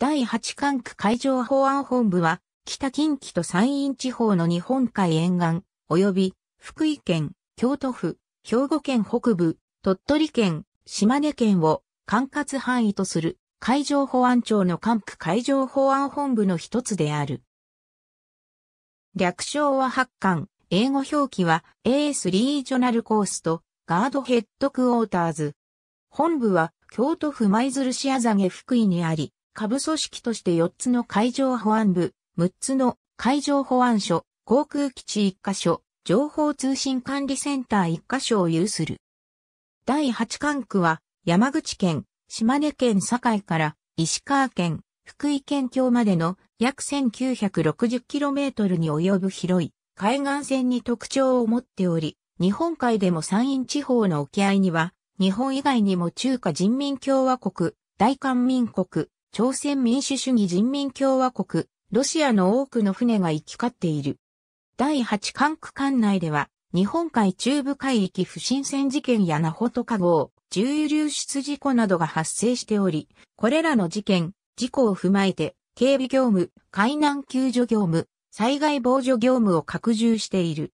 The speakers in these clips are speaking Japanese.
第8管区海上保安本部は、北近畿と山陰地方の日本海沿岸、及び、福井県、京都府、兵庫県北部、鳥取県、島根県を管轄範囲とする海上保安庁の管区海上保安本部の一つである。略称は8巻、英語表記は AS リージョナルコースとガードヘッドクォーターズ。本部は京都府舞鶴市あざげ福井にあり、下部組織として4つの海上保安部、6つの海上保安署、航空基地1カ所、情報通信管理センター1カ所を有する。第8管区は山口県、島根県境から石川県、福井県境までの約 1960km に及ぶ広い海岸線に特徴を持っており、日本海でも山陰地方の沖合には、日本以外にも中華人民共和国、大韓民国、朝鮮民主主義人民共和国、ロシアの多くの船が行き交っている。第8管区管内では、日本海中部海域不審船事件やナホトカ号、重油流出事故などが発生しており、これらの事件、事故を踏まえて、警備業務、海難救助業務、災害防除業務を拡充している。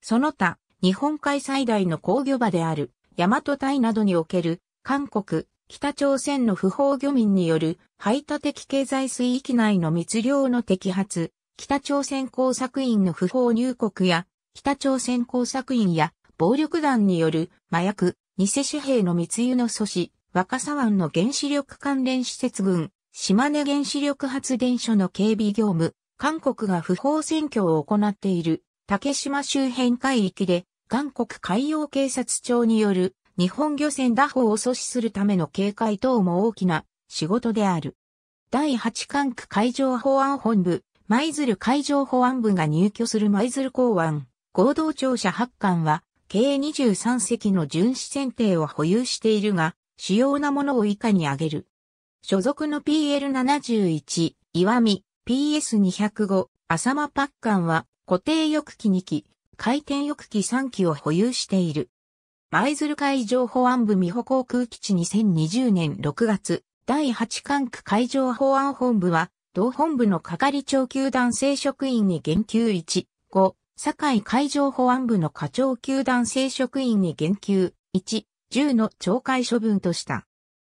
その他、日本海最大の工業場である、大和隊などにおける、韓国、北朝鮮の不法漁民による排他的経済水域内の密漁の摘発、北朝鮮工作員の不法入国や、北朝鮮工作員や暴力団による麻薬、偽紙幣の密輸の阻止、若狭湾の原子力関連施設群、島根原子力発電所の警備業務、韓国が不法占拠を行っている竹島周辺海域で、韓国海洋警察庁による日本漁船打法を阻止するための警戒等も大きな仕事である。第8管区海上保安本部、舞鶴海上保安部が入居する舞鶴港湾、合同庁舎8艦は、計23隻の巡視船艇を保有しているが、主要なものを以下に挙げる。所属の PL71、岩見、PS205、浅間パッカンは固定翼機2機、回転翼機3機を保有している。舞鶴海上保安部美保航空基地2020年6月、第8管区海上保安本部は、同本部の係長級男性職員に減給1、5、堺海上保安部の課長級男性職員に減給1、10の懲戒処分とした。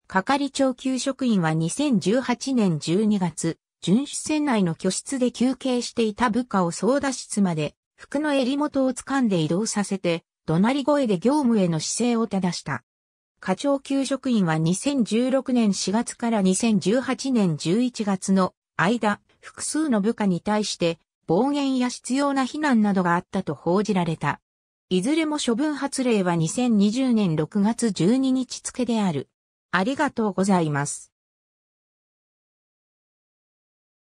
係長級職員は2018年12月、巡視船内の居室で休憩していた部下を操舵室まで、服の襟元を掴んで移動させて、怒鳴り声で業務への姿勢を正した。課長給職員は2016年4月から2018年11月の間、複数の部下に対して暴言や必要な非難などがあったと報じられた。いずれも処分発令は2020年6月12日付である。ありがとうございます。